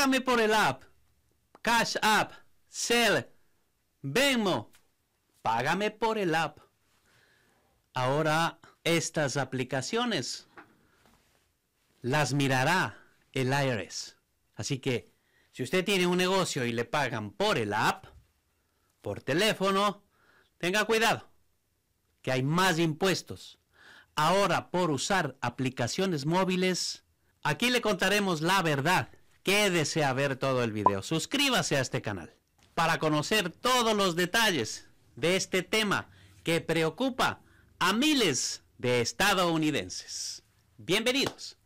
Págame por el app, Cash App, sell, Venmo. Págame por el app. Ahora estas aplicaciones las mirará el IRS. Así que si usted tiene un negocio y le pagan por el app, por teléfono, tenga cuidado, que hay más impuestos. Ahora por usar aplicaciones móviles, aquí le contaremos la verdad Quédese a ver todo el video. Suscríbase a este canal para conocer todos los detalles de este tema que preocupa a miles de estadounidenses. Bienvenidos.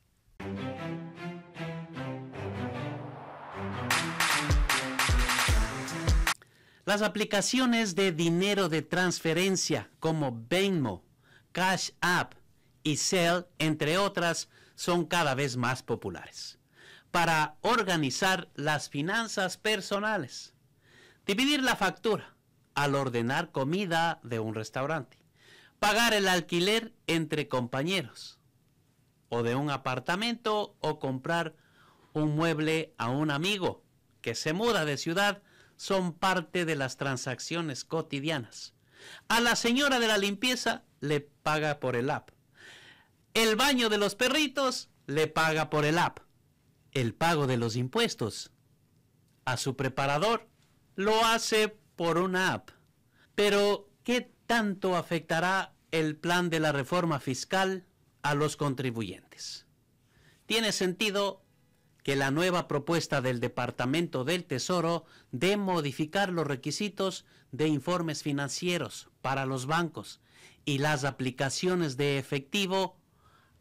Las aplicaciones de dinero de transferencia como Venmo, Cash App y Zelle, entre otras, son cada vez más populares para organizar las finanzas personales. Dividir la factura al ordenar comida de un restaurante. Pagar el alquiler entre compañeros o de un apartamento o comprar un mueble a un amigo que se muda de ciudad son parte de las transacciones cotidianas. A la señora de la limpieza le paga por el app. El baño de los perritos le paga por el app el pago de los impuestos a su preparador. Lo hace por una app. Pero, ¿qué tanto afectará el plan de la reforma fiscal a los contribuyentes? Tiene sentido que la nueva propuesta del Departamento del Tesoro de modificar los requisitos de informes financieros para los bancos y las aplicaciones de efectivo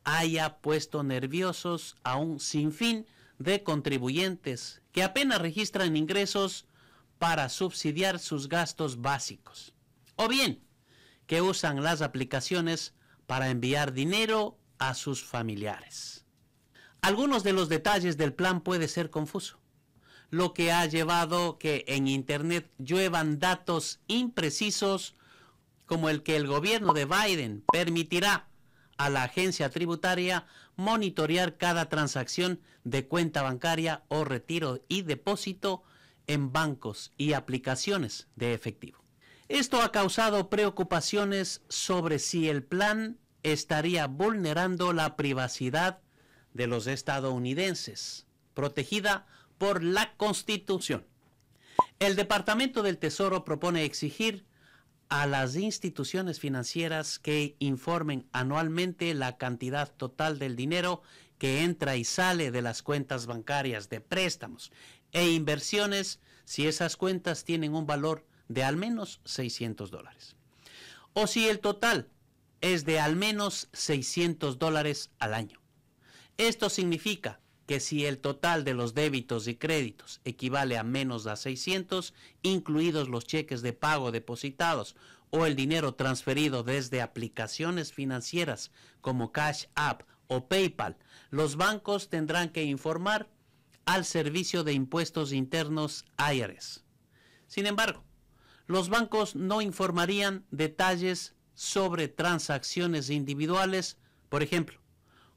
haya puesto nerviosos a un sinfín de contribuyentes que apenas registran ingresos para subsidiar sus gastos básicos. O bien, que usan las aplicaciones para enviar dinero a sus familiares. Algunos de los detalles del plan puede ser confuso, lo que ha llevado que en Internet lluevan datos imprecisos como el que el gobierno de Biden permitirá a la agencia tributaria monitorear cada transacción de cuenta bancaria o retiro y depósito en bancos y aplicaciones de efectivo. Esto ha causado preocupaciones sobre si el plan estaría vulnerando la privacidad de los estadounidenses, protegida por la Constitución. El Departamento del Tesoro propone exigir a las instituciones financieras que informen anualmente la cantidad total del dinero que entra y sale de las cuentas bancarias de préstamos e inversiones si esas cuentas tienen un valor de al menos 600 dólares. O si el total es de al menos 600 dólares al año. Esto significa que si el total de los débitos y créditos equivale a menos de 600, incluidos los cheques de pago depositados o el dinero transferido desde aplicaciones financieras como Cash App o PayPal, los bancos tendrán que informar al Servicio de Impuestos Internos IRS. E Sin embargo, los bancos no informarían detalles sobre transacciones individuales, por ejemplo,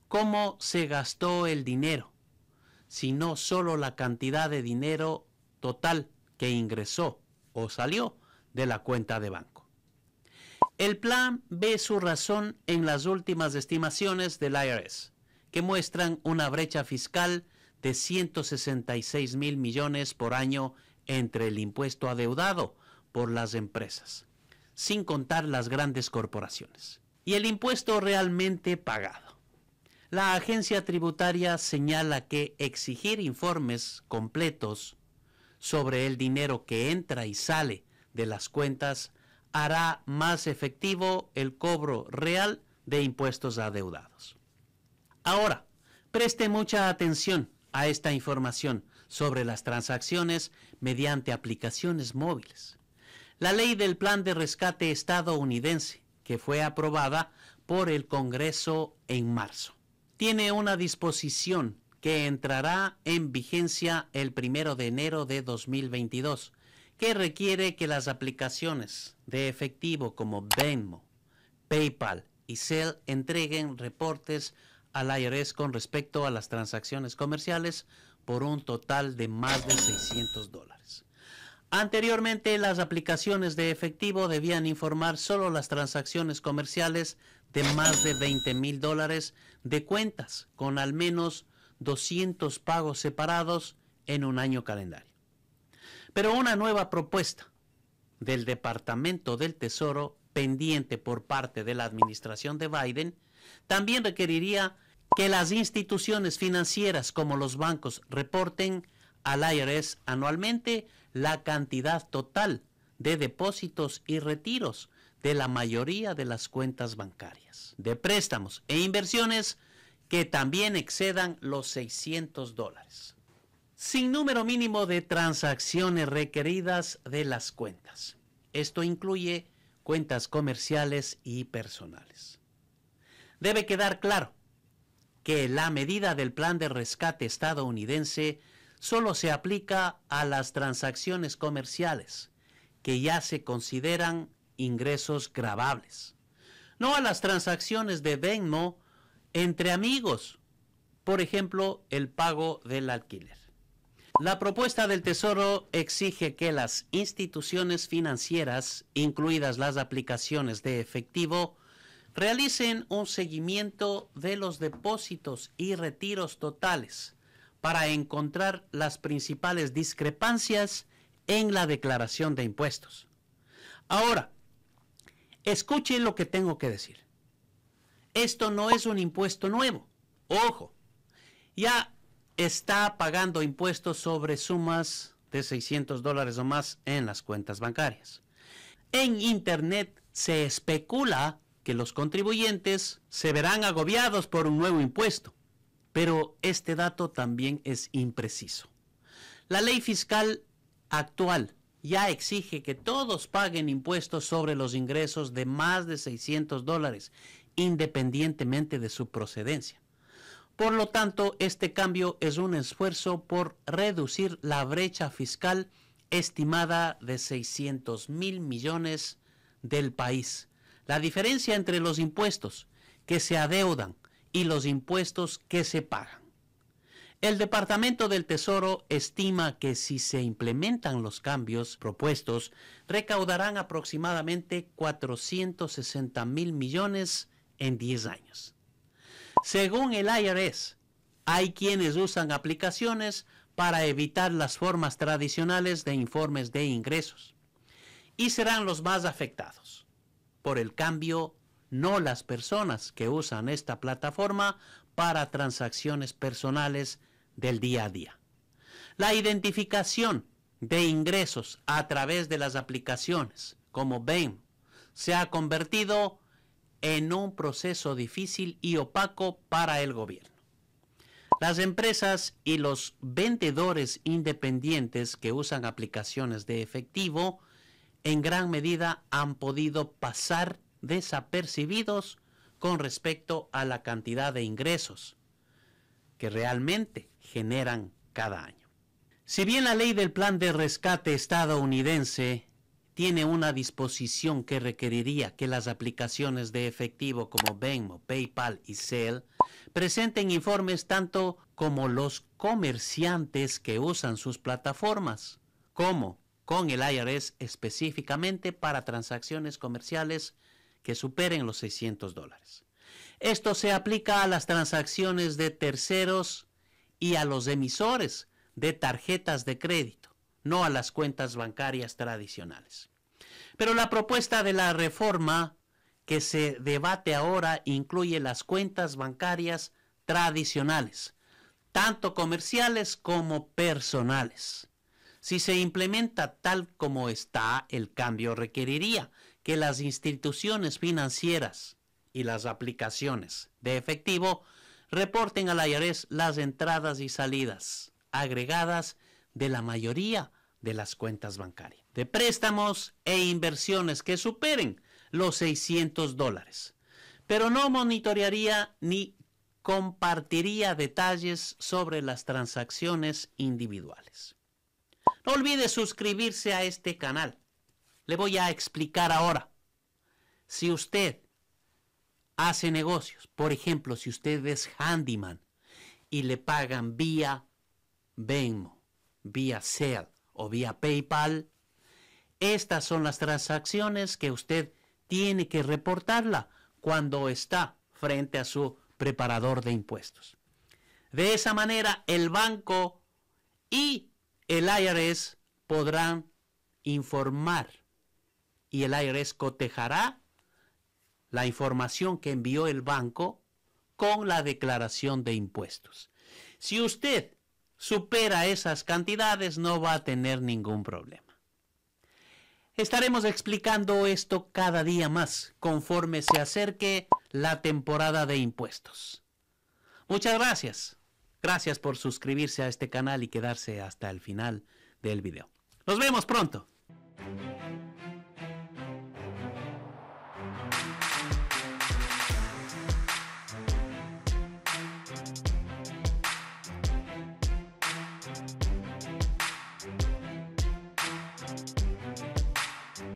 cómo se gastó el dinero, sino solo la cantidad de dinero total que ingresó o salió de la cuenta de banco. El plan ve su razón en las últimas estimaciones del IRS, que muestran una brecha fiscal de 166 mil millones por año entre el impuesto adeudado por las empresas, sin contar las grandes corporaciones, y el impuesto realmente pagado. La agencia tributaria señala que exigir informes completos sobre el dinero que entra y sale de las cuentas hará más efectivo el cobro real de impuestos adeudados. Ahora, preste mucha atención a esta información sobre las transacciones mediante aplicaciones móviles. La ley del Plan de Rescate estadounidense, que fue aprobada por el Congreso en marzo tiene una disposición que entrará en vigencia el primero de enero de 2022, que requiere que las aplicaciones de efectivo como Venmo, PayPal y Zelle entreguen reportes al IRS con respecto a las transacciones comerciales por un total de más de 600 dólares. Anteriormente, las aplicaciones de efectivo debían informar solo las transacciones comerciales de más de 20 mil dólares de cuentas con al menos 200 pagos separados en un año calendario. Pero una nueva propuesta del Departamento del Tesoro pendiente por parte de la administración de Biden también requeriría que las instituciones financieras como los bancos reporten al IRS anualmente la cantidad total de depósitos y retiros de la mayoría de las cuentas bancarias, de préstamos e inversiones que también excedan los 600 dólares, sin número mínimo de transacciones requeridas de las cuentas. Esto incluye cuentas comerciales y personales. Debe quedar claro que la medida del plan de rescate estadounidense solo se aplica a las transacciones comerciales, que ya se consideran ingresos gravables. No a las transacciones de Venmo entre amigos, por ejemplo, el pago del alquiler. La propuesta del Tesoro exige que las instituciones financieras, incluidas las aplicaciones de efectivo, realicen un seguimiento de los depósitos y retiros totales para encontrar las principales discrepancias en la declaración de impuestos. Ahora, Escuchen lo que tengo que decir. Esto no es un impuesto nuevo. Ojo, ya está pagando impuestos sobre sumas de 600 dólares o más en las cuentas bancarias. En Internet se especula que los contribuyentes se verán agobiados por un nuevo impuesto, pero este dato también es impreciso. La ley fiscal actual ya exige que todos paguen impuestos sobre los ingresos de más de 600 dólares, independientemente de su procedencia. Por lo tanto, este cambio es un esfuerzo por reducir la brecha fiscal estimada de 600 mil millones del país. La diferencia entre los impuestos que se adeudan y los impuestos que se pagan. El Departamento del Tesoro estima que si se implementan los cambios propuestos, recaudarán aproximadamente 460 mil millones en 10 años. Según el IRS, hay quienes usan aplicaciones para evitar las formas tradicionales de informes de ingresos y serán los más afectados por el cambio, no las personas que usan esta plataforma para transacciones personales del día a día. La identificación de ingresos a través de las aplicaciones como BEM se ha convertido en un proceso difícil y opaco para el gobierno. Las empresas y los vendedores independientes que usan aplicaciones de efectivo en gran medida han podido pasar desapercibidos con respecto a la cantidad de ingresos que realmente generan cada año. Si bien la ley del plan de rescate estadounidense tiene una disposición que requeriría que las aplicaciones de efectivo como Venmo, PayPal y Zelle presenten informes tanto como los comerciantes que usan sus plataformas, como con el IRS específicamente para transacciones comerciales que superen los 600 dólares. Esto se aplica a las transacciones de terceros y a los emisores de tarjetas de crédito, no a las cuentas bancarias tradicionales. Pero la propuesta de la reforma que se debate ahora incluye las cuentas bancarias tradicionales, tanto comerciales como personales. Si se implementa tal como está, el cambio requeriría que las instituciones financieras y las aplicaciones de efectivo reporten a la IRS las entradas y salidas agregadas de la mayoría de las cuentas bancarias, de préstamos e inversiones que superen los 600 dólares. Pero no monitorearía ni compartiría detalles sobre las transacciones individuales. No olvide suscribirse a este canal le voy a explicar ahora. Si usted hace negocios, por ejemplo, si usted es handyman y le pagan vía Venmo, vía Sell o vía PayPal, estas son las transacciones que usted tiene que reportarla cuando está frente a su preparador de impuestos. De esa manera, el banco y el IRS podrán informar y el IRS cotejará la información que envió el banco con la declaración de impuestos. Si usted supera esas cantidades, no va a tener ningún problema. Estaremos explicando esto cada día más conforme se acerque la temporada de impuestos. Muchas gracias. Gracias por suscribirse a este canal y quedarse hasta el final del video. Nos vemos pronto.